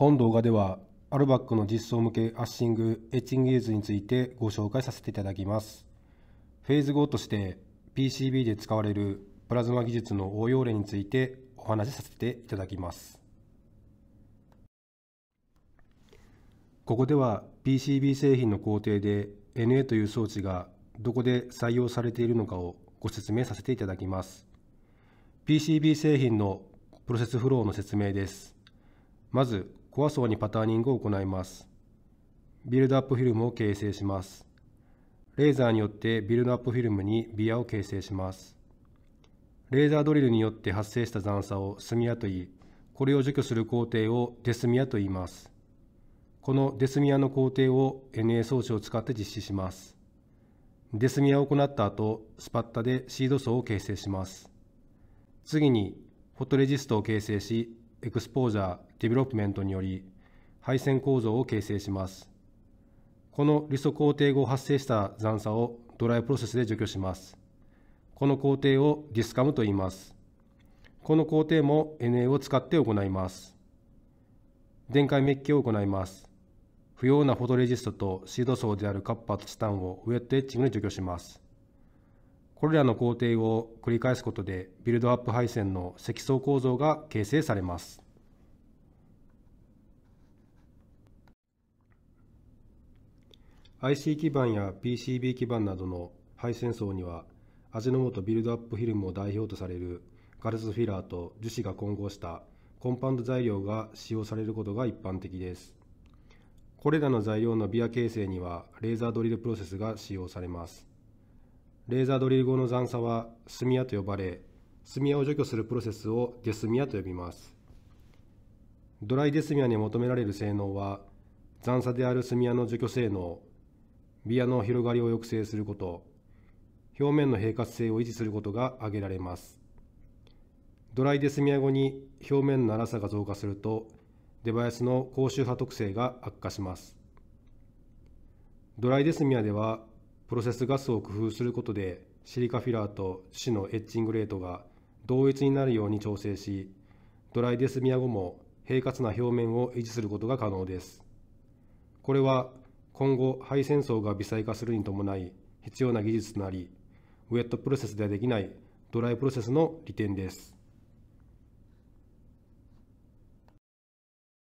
本動画ではアルバックの実装向けアッシング、エッチング技術についてご紹介させていただきます。フェーズ5として PCB で使われるプラズマ技術の応用例についてお話しさせていただきます。ここでは PCB 製品の工程で NA という装置がどこで採用されているのかをご説明させていただきます。PCB 製品のプロセスフローの説明です。まずコア層にパターニングを行います。ビルドアップフィルムを形成します。レーザーによってビルドアップフィルムにビアを形成します。レーザードリルによって発生した残差をスミヤといい、これを除去する工程をデスミアと言います。このデスミアの工程を NA 装置を使って実施します。デスミアを行った後、スパッタでシード層を形成します。次に、フォトレジストを形成し、エクスポージャー・ディベロップメントにより配線構造を形成します。この理ソ工程後発生した残差をドライプロセスで除去します。この工程をディスカムと言います。この工程も NA を使って行います。電解メッキを行います。不要なフォトレジストとシード層であるカッパーとチタンをウェットエッチングで除去します。これらの工程を繰り返すことでビルドアップ配線の積層構造が形成されます。IC 基板や PCB 基板などの配線層には味の素ビルドアップフィルムを代表とされるガルスフィラーと樹脂が混合したコンパウンド材料が使用されることが一般的です。これらの材料のビア形成にはレーザードリルプロセスが使用されます。レーザードリル後の残差はスミと呼ばれ、スミを除去するプロセスをデスミアと呼びます。ドライデスミアに求められる性能は、残差である炭屋の除去性能、ビアの広がりを抑制すること、表面の平滑性を維持することが挙げられます。ドライデスミア後に表面の粗さが増加すると、デバイスの高周波特性が悪化します。ドライデスミアではプロセスガスを工夫することでシリカフィラーと種のエッチングレートが同一になるように調整しドライデスミア後も平滑な表面を維持することが可能ですこれは今後配戦争が微細化するに伴い必要な技術となりウェットプロセスではできないドライプロセスの利点です